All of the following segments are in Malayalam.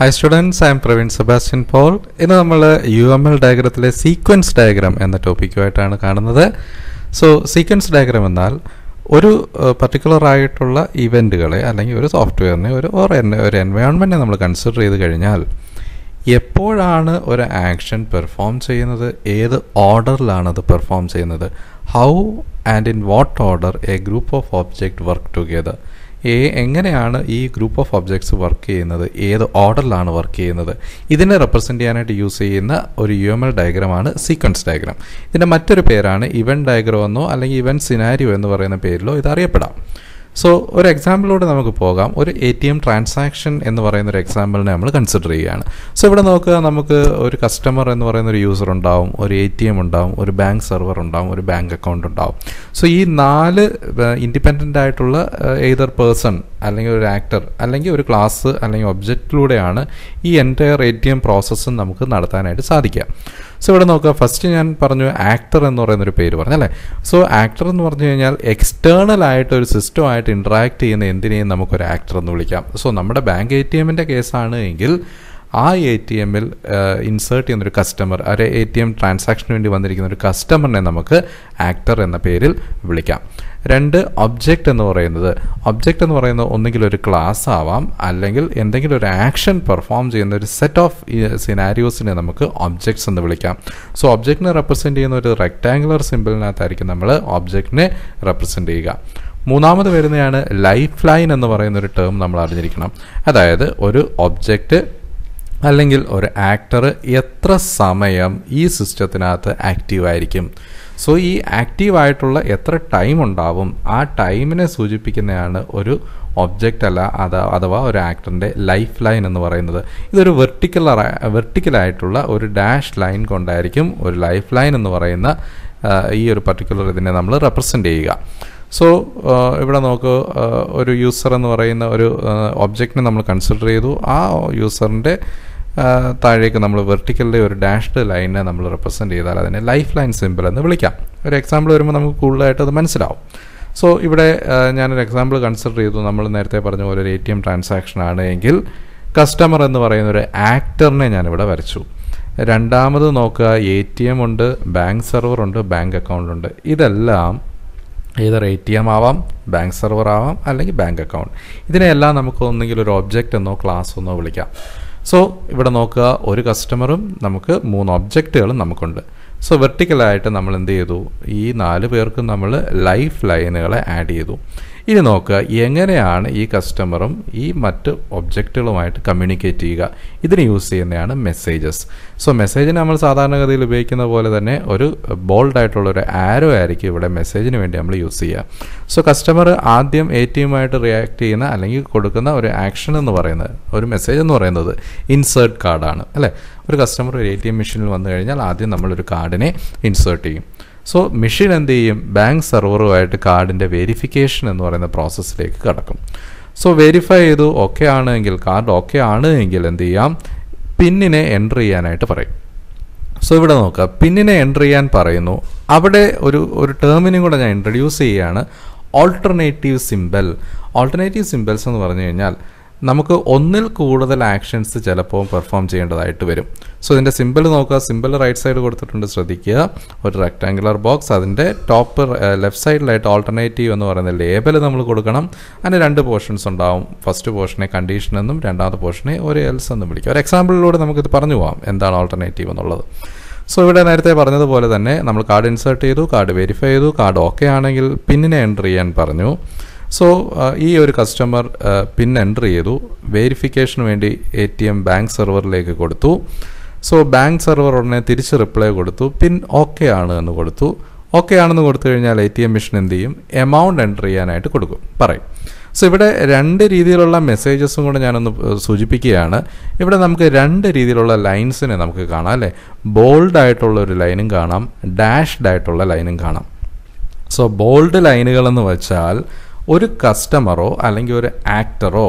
hi students I'm Praveen Sebastian Paul ഇന്ന് നമ്മൾ യു എം എൽ ഡയഗ്രത്തിലെ സീക്വൻസ് ഡയഗ്രാം എന്ന ടോപ്പിക്കുമായിട്ടാണ് കാണുന്നത് സോ സീക്വൻസ് ഡയഗ്രാം എന്നാൽ ഒരു പർട്ടിക്കുലർ ആയിട്ടുള്ള ഇവൻറ്റുകളെ അല്ലെങ്കിൽ ഒരു സോഫ്റ്റ്വെയറിനെ ഒരു ഓർ ഒരു എൻവയോൺമെൻറ്റിനെ നമ്മൾ കൺസിഡർ ചെയ്ത് കഴിഞ്ഞാൽ എപ്പോഴാണ് ഒരു ആക്ഷൻ പെർഫോം ചെയ്യുന്നത് ഏത് ഓർഡറിലാണ് അത് പെർഫോം ചെയ്യുന്നത് how and in what order a group of object work together uh എങ്ങനെയാണ് ഈ ഗ്രൂപ്പ് ഓഫ് ഒബ്ജക്ട്സ് വർക്ക് ചെയ്യുന്നത് ഏത് ഓർഡറിലാണ് വർക്ക് ചെയ്യുന്നത് ഇതിനെ റെപ്രസെൻ്റ് ചെയ്യാനായിട്ട് യൂസ് ചെയ്യുന്ന ഒരു യു എം എൽ ഡയഗ്രമാണ് സീക്വൻസ് ഡയഗ്രാം ഇതിൻ്റെ മറ്റൊരു പേരാണ് ഇവൻറ്റ് ഡയഗ്രം എന്നോ അല്ലെങ്കിൽ ഇവൻറ്റ് സിനാരിയോ എന്ന് പറയുന്ന പേരിലോ ഇത് അറിയപ്പെടാം സോ ഒരു എക്സാമ്പിളിലൂടെ നമുക്ക് പോകാം ഒരു എ ടി എം ട്രാൻസാക്ഷൻ എന്ന് പറയുന്ന ഒരു എക്സാമ്പിളിനെ നമ്മൾ കൺസിഡർ ചെയ്യുകയാണ് സോ ഇവിടെ നോക്കുക നമുക്ക് ഒരു കസ്റ്റമർ എന്ന് പറയുന്ന ഒരു യൂസർ ഉണ്ടാവും ഒരു എ ടി എം ഉണ്ടാവും ഒരു ബാങ്ക് സെർവർ ഉണ്ടാവും ഒരു ബാങ്ക് അക്കൗണ്ട് ഉണ്ടാവും സോ ഈ നാല് ഇൻഡിപെൻഡൻ്റ് ആയിട്ടുള്ള ഏതർ പേഴ്സൺ അല്ലെങ്കിൽ ഒരു ആക്ടർ അല്ലെങ്കിൽ ഒരു ക്ലാസ് അല്ലെങ്കിൽ ഒബ്ജക്റ്റിലൂടെയാണ് ഈ എൻറ്റയർ എ ടി എം പ്രോസസ്സും നമുക്ക് നടത്താനായിട്ട് സാധിക്കുക സോ ഇവിടെ നോക്കുക ഫസ്റ്റ് ഞാൻ പറഞ്ഞു ആക്ടർ എന്ന് പറയുന്നൊരു പേര് പറഞ്ഞു അല്ലേ സോ ആക്ടർ എന്ന് പറഞ്ഞു കഴിഞ്ഞാൽ എക്സ്റ്റേണൽ ആയിട്ട് ഒരു ആയിട്ട് ആയിട്ട് ഇൻട്രാക്ട് ചെയ്യുന്ന എന്തിനേയും നമുക്കൊരു ആക്ടർ എന്ന് വിളിക്കാം സോ നമ്മുടെ ബാങ്ക് എ ടി എമ്മിൻ്റെ കേസാണ് എങ്കിൽ ആ എ ടി എമ്മിൽ ഇൻസേർട്ട് ചെയ്യുന്നൊരു കസ്റ്റമർ ഒരു എ ടി എം ട്രാൻസാക്ഷന് വേണ്ടി വന്നിരിക്കുന്ന ഒരു കസ്റ്റമറിനെ നമുക്ക് ആക്ടർ എന്ന പേരിൽ വിളിക്കാം രണ്ട് ഒബ്ജക്റ്റ് എന്ന് പറയുന്നത് ഒബ്ജക്റ്റ് എന്ന് പറയുന്നത് ഒന്നുകിൽ ഒരു ക്ലാസ് ആവാം അല്ലെങ്കിൽ എന്തെങ്കിലും ഒരു ആക്ഷൻ പെർഫോം ചെയ്യുന്ന ഒരു സെറ്റ് ഓഫ് സിനാരിയോസിനെ നമുക്ക് ഒബ്ജക്ട്സ് എന്ന് വിളിക്കാം സോ ഒബ്ജക്റ്റിനെ റെപ്രസെൻറ്റ് ചെയ്യുന്ന ഒരു റെക്റ്റാങ്കുലർ സിമ്പിളിനകത്തായിരിക്കും നമ്മൾ ഒബ്ജക്റ്റിനെ റെപ്രസെൻറ്റ് ചെയ്യുക മൂന്നാമത് വരുന്നതാണ് ലൈഫ് ലൈൻ എന്ന് പറയുന്ന ഒരു ടേം നമ്മൾ അറിഞ്ഞിരിക്കണം അതായത് ഒരു ഒബ്ജക്റ്റ് അല്ലെങ്കിൽ ഒരു ആക്ടർ എത്ര സമയം ഈ സിസ്റ്റത്തിനകത്ത് ആക്റ്റീവായിരിക്കും സോ ഈ ആക്റ്റീവായിട്ടുള്ള എത്ര ടൈം ഉണ്ടാവും ആ ടൈമിനെ സൂചിപ്പിക്കുന്നതാണ് ഒരു ഒബ്ജക്റ്റ് അല്ല അത് അഥവാ ഒരു ആക്ടറിൻ്റെ ലൈഫ് ലൈൻ എന്ന് പറയുന്നത് ഇതൊരു വെർട്ടിക്കൽ വെർട്ടിക്കലായിട്ടുള്ള ഒരു ഡാഷ് ലൈൻ കൊണ്ടായിരിക്കും ഒരു ലൈഫ് ലൈൻ എന്ന് പറയുന്ന ഈ ഒരു പർട്ടിക്കുലർ ഇതിനെ നമ്മൾ റെപ്രസെൻ്റ് ചെയ്യുക സോ ഇവിടെ നമുക്ക് ഒരു യൂസർ എന്ന് പറയുന്ന ഒരു ഒബ്ജക്റ്റിനെ നമ്മൾ കൺസിഡർ ചെയ്തു ആ യൂസറിൻ്റെ താഴേക്ക് നമ്മൾ വെർട്ടിക്കലിൻ്റെ ഒരു ഡാഷ്ഡ് ലൈനെ നമ്മൾ റെപ്രസെൻ്റ് ചെയ്താൽ അതിനെ ലൈഫ് ലൈൻ സിമ്പിൾ എന്ന് വിളിക്കാം ഒരു എക്സാമ്പിൾ വരുമ്പോൾ നമുക്ക് കൂടുതലായിട്ട് അത് മനസ്സിലാവും സോ ഇവിടെ ഞാനൊരു എക്സാമ്പിൾ കൺസിഡർ ചെയ്തു നമ്മൾ നേരത്തെ പറഞ്ഞ പോലെ ഒരു എ ടി എം ട്രാൻസാക്ഷൻ ആണ് എങ്കിൽ കസ്റ്റമർ എന്ന് പറയുന്ന ഒരു ആക്ടറിനെ ഞാനിവിടെ വരച്ചു രണ്ടാമത് നോക്കുക എ ടി എം ഉണ്ട് ബാങ്ക് സെർവർ ഉണ്ട് ബാങ്ക് അക്കൗണ്ട് ഉണ്ട് ഇതെല്ലാം ഏതർ എ ടി എം ആവാം ബാങ്ക് സെർവർ ആവാം അല്ലെങ്കിൽ ബാങ്ക് അക്കൗണ്ട് ഇതിനെല്ലാം നമുക്ക് ഒന്നെങ്കിലും ഒരു ഒബ്ജക്റ്റ് എന്നോ ക്ലാസ് എന്നോ വിളിക്കാം സോ ഇവിടെ നോക്കുക ഒരു കസ്റ്റമറും നമുക്ക് മൂന്ന് ഒബ്ജക്റ്റുകളും നമുക്കുണ്ട് സോ വെർട്ടിക്കലായിട്ട് നമ്മൾ എന്ത് ചെയ്തു ഈ നാല് പേർക്കും നമ്മൾ ലൈഫ് ലൈനുകളെ ആഡ് ചെയ്തു ഇനി നോക്കുക എങ്ങനെയാണ് ഈ കസ്റ്റമറും ഈ മറ്റ് ഒബ്ജക്റ്റുകളുമായിട്ട് കമ്മ്യൂണിക്കേറ്റ് ചെയ്യുക ഇതിന് യൂസ് ചെയ്യുന്നതാണ് മെസ്സേജസ് സോ മെസ്സേജിന് നമ്മൾ സാധാരണഗതിയിൽ ഉപയോഗിക്കുന്ന പോലെ തന്നെ ഒരു ബോൾഡായിട്ടുള്ള ഒരു ആരോ ആയിരിക്കും ഇവിടെ മെസ്സേജിന് വേണ്ടി നമ്മൾ യൂസ് ചെയ്യുക സോ കസ്റ്റമർ ആദ്യം എ ടി എമ്മായിട്ട് റിയാക്ട് ചെയ്യുന്ന അല്ലെങ്കിൽ കൊടുക്കുന്ന ഒരു ആക്ഷൻ എന്ന് പറയുന്നത് ഒരു മെസ്സേജ് എന്ന് പറയുന്നത് ഇൻസേർട്ട് കാർഡാണ് അല്ലേ ഒരു കസ്റ്റമർ ഒരു എ ടി എം മെഷീനിൽ വന്നു കഴിഞ്ഞാൽ ആദ്യം നമ്മളൊരു കാർഡിനെ ഇൻസേർട്ട് ചെയ്യും സോ മെഷീൻ എന്ത് ചെയ്യും ബാങ്ക് സെർവറുമായിട്ട് കാർഡിൻ്റെ വെരിഫിക്കേഷൻ എന്ന് പറയുന്ന പ്രോസസ്സിലേക്ക് കടക്കും സോ വെരിഫൈ ചെയ്തു ഓക്കെ ആണ് എങ്കിൽ കാർഡ് ഓക്കെ ആണ് എങ്കിൽ എന്ത് ചെയ്യാം പിന്നിനെ എൻ്റർ ചെയ്യാനായിട്ട് പറയും സോ ഇവിടെ നോക്കുക പിന്നിനെ എൻ്റർ ചെയ്യാൻ പറയുന്നു അവിടെ ഒരു ഒരു ടേമിനും കൂടെ ഞാൻ ഇൻട്രൊഡ്യൂസ് ചെയ്യുകയാണ് ഓൾട്ടർനേറ്റീവ് സിമ്പൽ ഓൾട്ടർനേറ്റീവ് സിമ്പൽസ് എന്ന് പറഞ്ഞു കഴിഞ്ഞാൽ നമുക്ക് ഒന്നിൽ കൂടുതൽ ആക്ഷൻസ് ചിലപ്പോൾ പെർഫോം ചെയ്യേണ്ടതായിട്ട് വരും സോ ഇതിൻ്റെ സിമ്പിൾ നോക്കുക സിമ്പിൾ റൈറ്റ് സൈഡ് കൊടുത്തിട്ടുണ്ട് ശ്രദ്ധിക്കുക ഒരു റെക്ടാംഗുലർ ബോക്സ് അതിൻ്റെ ടോപ്പ് ലെഫ്റ്റ് സൈഡിലായിട്ട് ഓൾട്ടർനേറ്റീവ് എന്ന് പറയുന്ന ലേബൽ നമ്മൾ കൊടുക്കണം അതിന് രണ്ട് പോർഷൻസ് ഉണ്ടാവും ഫസ്റ്റ് പോർഷനെ കണ്ടീഷൻ എന്നും രണ്ടാമത്തെ പോർഷനെ ഒരു എൽസ് എന്നും വിളിക്കും ഒരു എക്സാമ്പിളിലൂടെ നമുക്കിത് പറഞ്ഞു പോകാം എന്താണ് ഓൾട്ടർനേറ്റീവ് എന്നുള്ളത് സോ ഇവിടെ നേരത്തെ പറഞ്ഞതുപോലെ തന്നെ നമ്മൾ കാർഡ് ഇൻസേർട്ട് ചെയ്തു കാർഡ് വെരിഫൈ ചെയ്തു കാർഡ് ഓക്കെ ആണെങ്കിൽ പിന്നിനെ എൻട്രി ചെയ്യാൻ പറഞ്ഞു സോ ഈ ഒരു കസ്റ്റമർ പിൻ എൻ്റർ ചെയ്തു വേരിഫിക്കേഷന് വേണ്ടി എ ടി എം ബാങ്ക് സെർവറിലേക്ക് കൊടുത്തു സോ ബാങ്ക് സെർവർ ഉടനെ തിരിച്ച് റിപ്ലൈ കൊടുത്തു പിൻ ഓക്കെ ആണ് എന്ന് കൊടുത്തു ഓക്കെ ആണെന്ന് കൊടുത്തു കഴിഞ്ഞാൽ എ ടി എം മെഷീൻ എന്ത് ചെയ്യും എമൗണ്ട് എൻ്റർ ചെയ്യാനായിട്ട് കൊടുക്കും പറയും സോ ഇവിടെ രണ്ട് രീതിയിലുള്ള മെസ്സേജസും കൂടെ ഞാനൊന്ന് സൂചിപ്പിക്കുകയാണ് ഇവിടെ നമുക്ക് രണ്ട് രീതിയിലുള്ള ലൈൻസിനെ നമുക്ക് കാണാം അല്ലേ ബോൾഡ് ആയിട്ടുള്ള ഒരു ലൈനും കാണാം ഡാഷ്ഡ് ആയിട്ടുള്ള ലൈനും കാണാം സോ ബോൾഡ് ലൈനുകളെന്ന് വെച്ചാൽ ഒരു കസ്റ്റമറോ അല്ലെങ്കിൽ ഒരു ആക്ടറോ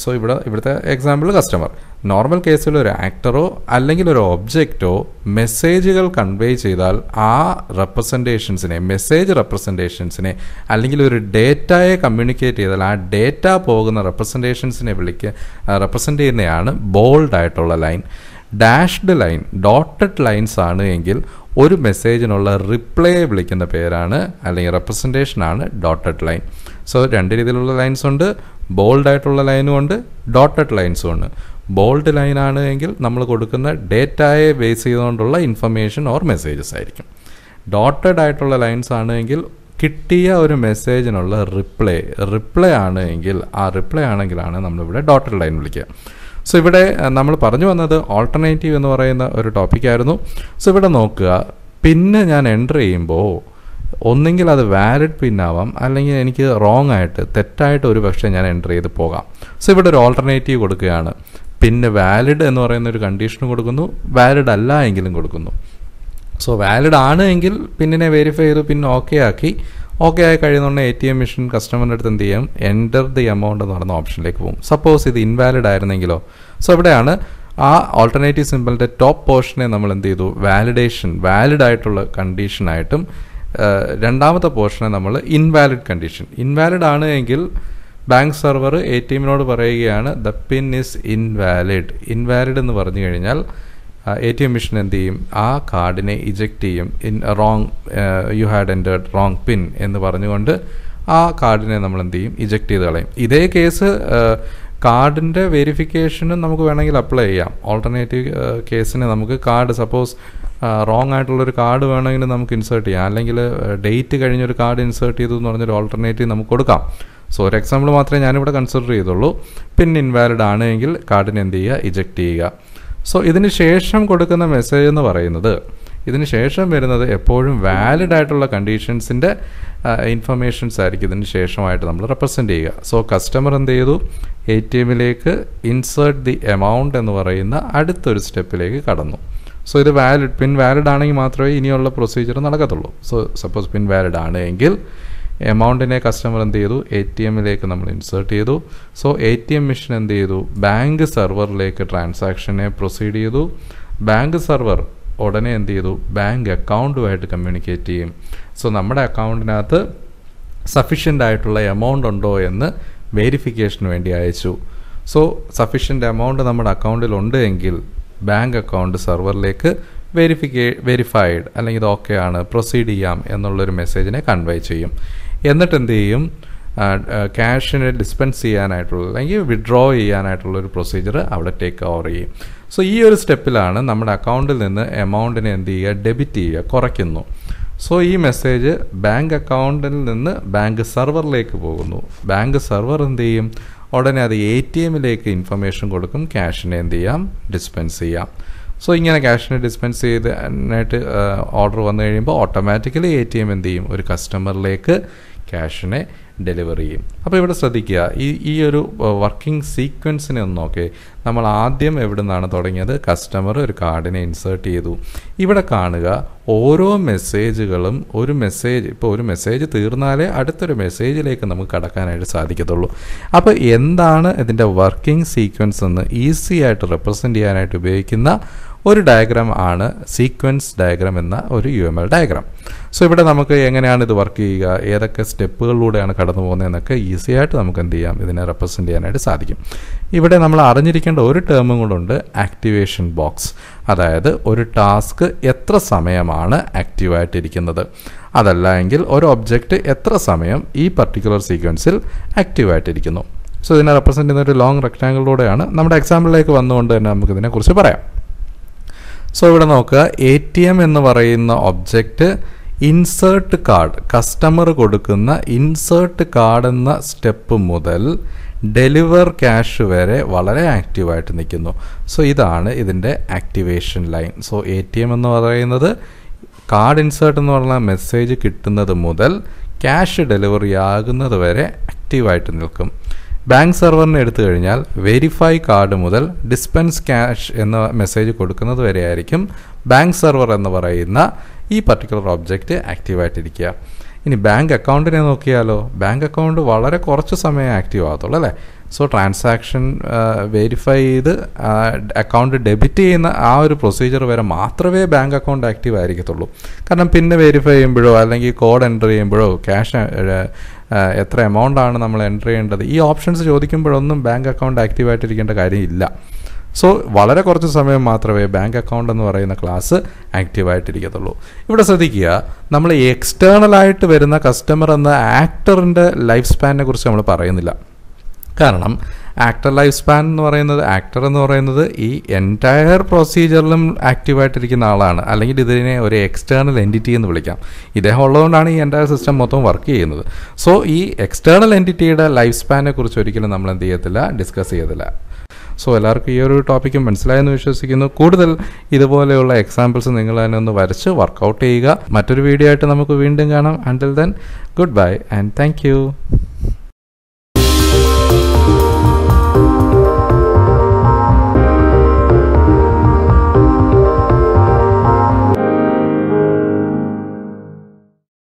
സോ ഇവിടെ ഇവിടുത്തെ എക്സാമ്പിൾ കസ്റ്റമർ നോർമൽ കേസിൽ ഒരു ആക്ടറോ അല്ലെങ്കിൽ ഒരു ഒബ്ജക്റ്റോ മെസ്സേജുകൾ കൺവേ ചെയ്താൽ ആ റെപ്രസെൻറ്റേഷൻസിനെ മെസ്സേജ് റെപ്രസെൻറ്റേഷൻസിനെ അല്ലെങ്കിൽ ഒരു ഡേറ്റയെ കമ്മ്യൂണിക്കേറ്റ് ചെയ്താൽ ആ ഡേറ്റ പോകുന്ന റെപ്രസെൻറ്റേഷൻസിനെ വിളിക്ക് റെപ്രസെൻ്റ് ചെയ്യുന്നതാണ് ബോൾഡ് ആയിട്ടുള്ള line dashed line dotted lines ആണ് എങ്കിൽ ഒരു മെസ്സേജിനുള്ള റിപ്ലൈ വിളിക്കുന്ന പേരാണ് അല്ലെങ്കിൽ റെപ്രസെൻറ്റേഷനാണ് ഡോട്ടഡ് ലൈൻ സോ രണ്ട് രീതിയിലുള്ള ലൈൻസ് ഉണ്ട് ബോൾഡ് ആയിട്ടുള്ള ലൈനും ഉണ്ട് ഡോട്ടഡ് ലൈൻസും ഉണ്ട് ബോൾഡ് ആണ് എങ്കിൽ നമ്മൾ കൊടുക്കുന്ന ഡേറ്റയെ ബേസ് ചെയ്തുകൊണ്ടുള്ള ഇൻഫർമേഷൻ ഓർ മെസ്സേജസ് ആയിരിക്കും ഡോട്ടഡ് ആയിട്ടുള്ള ലൈൻസ് ആണെങ്കിൽ കിട്ടിയ ഒരു മെസ്സേജിനുള്ള റിപ്ലൈ റിപ്ലൈ ആണ് എങ്കിൽ ആ റിപ്ലൈ ആണെങ്കിലാണ് നമ്മളിവിടെ ഡോട്ടഡ് ലൈൻ വിളിക്കുക സോ ഇവിടെ നമ്മൾ പറഞ്ഞു വന്നത് ഓൾട്ടർനേറ്റീവ് എന്ന് പറയുന്ന ഒരു ടോപ്പിക്കായിരുന്നു സോ ഇവിടെ നോക്കുക പിന്നെ ഞാൻ എൻ്റർ ചെയ്യുമ്പോൾ ഒന്നെങ്കിൽ അത് വാലിഡ് പിൻ ആവാം അല്ലെങ്കിൽ എനിക്ക് റോങ് ആയിട്ട് തെറ്റായിട്ട് ഒരു പക്ഷേ ഞാൻ എൻ്റർ ചെയ്ത് പോകാം സോ ഇവിടെ ഒരു ഓൾട്ടർനേറ്റീവ് കൊടുക്കുകയാണ് പിന്നെ വാലിഡ് എന്ന് പറയുന്ന ഒരു കണ്ടീഷൻ കൊടുക്കുന്നു വാലിഡ് അല്ല എങ്കിലും കൊടുക്കുന്നു സോ വാലിഡ് ആണ് എങ്കിൽ പിന്നിനെ വെരിഫൈ ചെയ്തു പിന്നെ ഓക്കെ ആക്കി ഓക്കെ ആയി കഴിയുന്നതുകൊണ്ട് എ ടി എം മെഷീൻ കസ്റ്റമറിൻ്റെ അടുത്ത് എന്ത് ചെയ്യും എൻ്റർ ദി എമൗണ്ട് എന്ന് പറയുന്ന ഓപ്ഷനിലേക്ക് പോകും സപ്പോസ് ഇത് ഇൻവാലിഡ് ആയിരുന്നെങ്കിലോ സോ ഇവിടെയാണ് ആ ഓൾട്ടർനേറ്റീവ് സിമ്പിളിൻ്റെ ടോപ്പ് പോർഷനെ നമ്മൾ എന്ത് ചെയ്തു വാലിഡേഷൻ വാലിഡ് ആയിട്ടുള്ള കണ്ടീഷനായിട്ടും രണ്ടാമത്തെ പോർഷനെ നമ്മൾ ഇൻവാലിഡ് കണ്ടീഷൻ ഇൻവാലിഡ് ആണ് എങ്കിൽ ബാങ്ക് സെർവർ എ ടി എമ്മിനോട് പറയുകയാണ് the pin is invalid invalid എന്ന് പറഞ്ഞു കഴിഞ്ഞാൽ എ ടി എം മെഷീൻ എന്ത് ചെയ്യും ആ കാർഡിനെ ഇജക്റ്റ് ചെയ്യും in wrong you had entered wrong pin എന്ന് പറഞ്ഞുകൊണ്ട് ആ കാർഡിനെ നമ്മൾ എന്ത് ചെയ്യും ഇജക്റ്റ് ചെയ്ത് കളയും ഇതേ കേസ് കാർഡിൻ്റെ വെരിഫിക്കേഷനും നമുക്ക് വേണമെങ്കിൽ അപ്ലൈ ചെയ്യാം ഓൾട്ടർനേറ്റീവ് കേസിന് നമുക്ക് കാർഡ് സപ്പോസ് റോങ് ആയിട്ടുള്ളൊരു കാർഡ് വേണമെങ്കിൽ നമുക്ക് ഇൻസേർട്ട് ചെയ്യാം അല്ലെങ്കിൽ ഡേറ്റ് കഴിഞ്ഞൊരു കാർഡ് ഇൻസേർട്ട് ചെയ്തു എന്ന് പറഞ്ഞൊരു ഓൾട്ടർനേറ്റീവ് നമുക്ക് കൊടുക്കാം സോ ഒരു എക്സാമ്പിൾ മാത്രമേ ഞാനിവിടെ കൺസിഡർ ചെയ്തുള്ളൂ പിൻ ഇൻവാലിഡ് ആണ് എങ്കിൽ കാർഡിനെ എന്ത് ചെയ്യുക ഇജക്റ്റ് ചെയ്യുക സോ ഇതിന് ശേഷം കൊടുക്കുന്ന മെസ്സേജ് എന്ന് പറയുന്നത് ഇതിന് ശേഷം വരുന്നത് എപ്പോഴും വാലിഡ് ആയിട്ടുള്ള കണ്ടീഷൻസിൻ്റെ ഇൻഫർമേഷൻസ് ആയിരിക്കും ഇതിന് ശേഷമായിട്ട് നമ്മൾ റെപ്രസെൻ്റ് ചെയ്യുക സോ കസ്റ്റമർ എന്ത് ചെയ്തു എ ടി എമ്മിലേക്ക് ഇൻസേർട്ട് ദി എമൗണ്ട് എന്ന് പറയുന്ന അടുത്തൊരു സ്റ്റെപ്പിലേക്ക് കടന്നു സോ ഇത് വാലിഡ് പിൻ വാലിഡ് ആണെങ്കിൽ മാത്രമേ ഇനിയുള്ള പ്രൊസീജിയർ നടക്കത്തുള്ളൂ സോ സപ്പോസ് പിൻ വാലിഡ് ആണ് എങ്കിൽ എമൗണ്ടിനെ കസ്റ്റമർ എന്ത് ചെയ്തു എ ടി എമ്മിലേക്ക് നമ്മൾ ഇൻസേർട്ട് ചെയ്തു so A T M machine എന്ത് ചെയ്തു ബാങ്ക് സെർവറിലേക്ക് ട്രാൻസാക്ഷനെ പ്രൊസീഡ് ചെയ്തു ബാങ്ക് സെർവർ ഉടനെ എന്ത് ചെയ്തു ബാങ്ക് അക്കൗണ്ടുമായിട്ട് കമ്മ്യൂണിക്കേറ്റ് ചെയ്യും സോ നമ്മുടെ അക്കൗണ്ടിനകത്ത് സഫീഷ്യൻ്റ് ആയിട്ടുള്ള എമൗണ്ട് ഉണ്ടോ എന്ന് വേരിഫിക്കേഷന് വേണ്ടി അയച്ചു സോ സഫീഷ്യൻ്റ് എമൗണ്ട് നമ്മുടെ അക്കൗണ്ടിലുണ്ട് എങ്കിൽ ബാങ്ക് അക്കൗണ്ട് സെർവറിലേക്ക് വെരിഫിക്കേ വെരിഫൈഡ് അല്ലെങ്കിൽ ഇത് ഓക്കെ ആണ് പ്രൊസീഡ് ചെയ്യാം എന്നുള്ളൊരു മെസ്സേജിനെ കൺവേ ചെയ്യും എന്നിട്ട് എന്ത് ചെയ്യും ക്യാഷിനെ ഡിസ്പെൻസ് ചെയ്യാനായിട്ടുള്ള അല്ലെങ്കിൽ വിഡ്രോ ചെയ്യാനായിട്ടുള്ള ഒരു പ്രൊസീജിയർ അവിടെ ടേക്ക് ഓവർ ചെയ്യും സോ ഈ ഒരു സ്റ്റെപ്പിലാണ് നമ്മുടെ അക്കൗണ്ടിൽ നിന്ന് എമൗണ്ടിനെ എന്ത് ചെയ്യുക ഡെബിറ്റ് ചെയ്യുക കുറയ്ക്കുന്നു സോ ഈ മെസ്സേജ് ബാങ്ക് അക്കൗണ്ടിൽ നിന്ന് ബാങ്ക് സെർവറിലേക്ക് പോകുന്നു ബാങ്ക് സെർവർ എന്ത് ചെയ്യും ഉടനെ അത് എ ടി എമ്മിലേക്ക് ഇൻഫർമേഷൻ കൊടുക്കും ക്യാഷിനെ എന്ത് ചെയ്യാം ഡിസ്പെൻസ് ചെയ്യാം സോ ഇങ്ങനെ ക്യാഷിനെ ഡിസ്പെൻസ് ചെയ്തായിട്ട് ഓർഡർ വന്നു കഴിയുമ്പോൾ ഓട്ടോമാറ്റിക്കലി എ ടി എം എന്ത് ചെയ്യും ഒരു കസ്റ്റമറിലേക്ക് ക്യാഷിനെ ഡെലിവറി ചെയ്യും അപ്പോൾ ഇവിടെ ശ്രദ്ധിക്കുക ഈ ഈ ഒരു വർക്കിംഗ് സീക്വൻസിനെ ഒന്ന് നോക്കേ നമ്മൾ ആദ്യം എവിടെ നിന്നാണ് തുടങ്ങിയത് കസ്റ്റമർ ഒരു കാർഡിനെ ഇൻസേർട്ട് ചെയ്തു ഇവിടെ കാണുക ഓരോ മെസ്സേജുകളും ഒരു മെസ്സേജ് ഇപ്പോൾ ഒരു മെസ്സേജ് തീർന്നാലേ അടുത്തൊരു മെസ്സേജിലേക്ക് നമുക്ക് കടക്കാനായിട്ട് സാധിക്കത്തുള്ളൂ അപ്പോൾ എന്താണ് ഇതിൻ്റെ വർക്കിംഗ് സീക്വൻസ് എന്ന് ഈസി ആയിട്ട് റെപ്രസെൻ്റ് ചെയ്യാനായിട്ട് ഉപയോഗിക്കുന്ന ഒരു ഡയഗ്രാം ആണ് സീക്വൻസ് ഡയഗ്രാം എന്ന ഒരു U M L diagram so ഇവിടെ നമുക്ക് എങ്ങനെയാണ് ഇത് വർക്ക് ചെയ്യുക ഏതൊക്കെ സ്റ്റെപ്പുകളിലൂടെയാണ് കടന്നു പോകുന്നതെന്നൊക്കെ ഈസി ആയിട്ട് നമുക്ക് എന്ത് ചെയ്യാം ഇതിനെ റെപ്രസെൻറ്റ് ചെയ്യാനായിട്ട് സാധിക്കും ഇവിടെ നമ്മൾ അറിഞ്ഞിരിക്കേണ്ട ഒരു ടേമും കൂടുണ്ട് ആക്ടിവേഷൻ ബോക്സ് അതായത് ഒരു ടാസ്ക് എത്ര സമയമാണ് ആക്റ്റീവായിട്ടിരിക്കുന്നത് അതല്ല എങ്കിൽ ഒരു ഒബ്ജക്റ്റ് എത്ര സമയം ഈ പർട്ടിക്കുലർ സീക്വൻസിൽ ആക്റ്റീവായിട്ടിരിക്കുന്നു സോ ഇതിനെ റെപ്രസെൻ്റ് ചെയ്യുന്ന ഒരു ലോങ് റെക്റ്റാങ്കിളിലൂടെയാണ് നമ്മുടെ എക്സാമ്പിളിലേക്ക് വന്നുകൊണ്ട് തന്നെ നമുക്ക് ഇതിനെക്കുറിച്ച് പറയാം സോ ഇവിടെ നോക്കുക എ എന്ന് പറയുന്ന ഒബ്ജക്റ്റ് ഇൻസേർട്ട് കാർഡ് കസ്റ്റമർ കൊടുക്കുന്ന ഇൻസേർട്ട് കാർഡ് എന്ന സ്റ്റെപ്പ് മുതൽ ഡെലിവർ ക്യാഷ് വരെ വളരെ ആക്റ്റീവായിട്ട് നിൽക്കുന്നു സോ ഇതാണ് ഇതിൻ്റെ activation line so A T M എന്ന് പറയുന്നത് കാർഡ് ഇൻസേർട്ട് എന്ന് പറഞ്ഞ മെസ്സേജ് കിട്ടുന്നത് മുതൽ ക്യാഷ് ഡെലിവറി ആകുന്നത് വരെ ആക്റ്റീവായിട്ട് നിൽക്കും ബാങ്ക് സെർവറിന് എടുത്തു കഴിഞ്ഞാൽ വെരിഫൈ കാർഡ് മുതൽ ഡിസ്പെൻസ് ക്യാഷ് എന്ന മെസ്സേജ് കൊടുക്കുന്നത് വരെയായിരിക്കും ബാങ്ക് സെർവർ എന്ന് പറയുന്ന ഈ പർട്ടിക്കുലർ ഒബ്ജക്റ്റ് ആക്റ്റീവായിട്ടിരിക്കുക ഇനി ബാങ്ക് അക്കൗണ്ടിനെ നോക്കിയാലോ ബാങ്ക് അക്കൗണ്ട് വളരെ കുറച്ച് സമയം ആക്റ്റീവ് ആകത്തുള്ളൂ അല്ലേ സോ ട്രാൻസാക്ഷൻ വെരിഫൈ ചെയ്ത് അക്കൗണ്ട് ഡെബിറ്റ് ചെയ്യുന്ന ആ ഒരു പ്രൊസീജിയർ വരെ മാത്രമേ ബാങ്ക് അക്കൗണ്ട് ആക്റ്റീവ് ആയിരിക്കത്തുള്ളൂ കാരണം പിന്നെ വെരിഫൈ ചെയ്യുമ്പോഴോ അല്ലെങ്കിൽ കോഡ് എൻ്റർ ചെയ്യുമ്പോഴോ ക്യാഷ് എത്ര എമൗണ്ട് ആണ് നമ്മൾ എൻ്റർ ചെയ്യേണ്ടത് ഈ ഓപ്ഷൻസ് ചോദിക്കുമ്പോഴൊന്നും ബാങ്ക് അക്കൗണ്ട് ആക്റ്റീവ് ആയിട്ടിരിക്കേണ്ട കാര്യമില്ല സോ വളരെ കുറച്ച് സമയം മാത്രമേ ബാങ്ക് അക്കൗണ്ട് എന്ന് പറയുന്ന ക്ലാസ് ആയിട്ടിരിക്കത്തുള്ളൂ ഇവിടെ ശ്രദ്ധിക്കുക നമ്മൾ എക്സ്റ്റേണലായിട്ട് വരുന്ന കസ്റ്റമർ എന്ന ആക്ടറിൻ്റെ ലൈഫ് സ്പാനിനെ കുറിച്ച് നമ്മൾ പറയുന്നില്ല കാരണം ആക്ടർ ലൈഫ് സ്പാൻ എന്ന് പറയുന്നത് ആക്ടർ എന്ന് പറയുന്നത് ഈ എൻറ്റയർ പ്രൊസീജിയറിലും ആക്റ്റീവായിട്ടിരിക്കുന്ന ആളാണ് അല്ലെങ്കിൽ ഇതിനെ ഒരു എക്സ്റ്റേണൽ എൻറ്റിറ്റി എന്ന് വിളിക്കാം ഇദ്ദേഹം ഉള്ളതുകൊണ്ടാണ് ഈ എൻറ്റയർ സിസ്റ്റം മൊത്തം വർക്ക് ചെയ്യുന്നത് സോ ഈ എക്സ്റ്റേണൽ എൻറ്റിറ്റിയുടെ ലൈഫ് സ്പാനെ കുറിച്ച് ഒരിക്കലും നമ്മൾ എന്ത് ചെയ്യത്തില്ല ഡിസ്കസ് ചെയ്യത്തില്ല സോ എല്ലാവർക്കും ഈ ഒരു ടോപ്പിക്കും മനസ്സിലായെന്ന് വിശ്വസിക്കുന്നു കൂടുതൽ ഇതുപോലെയുള്ള എക്സാമ്പിൾസ് നിങ്ങൾ തന്നെ ഒന്ന് വരച്ച് വർക്കൗട്ട് ചെയ്യുക മറ്റൊരു വീഡിയോ ആയിട്ട് നമുക്ക് വീണ്ടും കാണാം ആൻഡിൽ then good bye and thank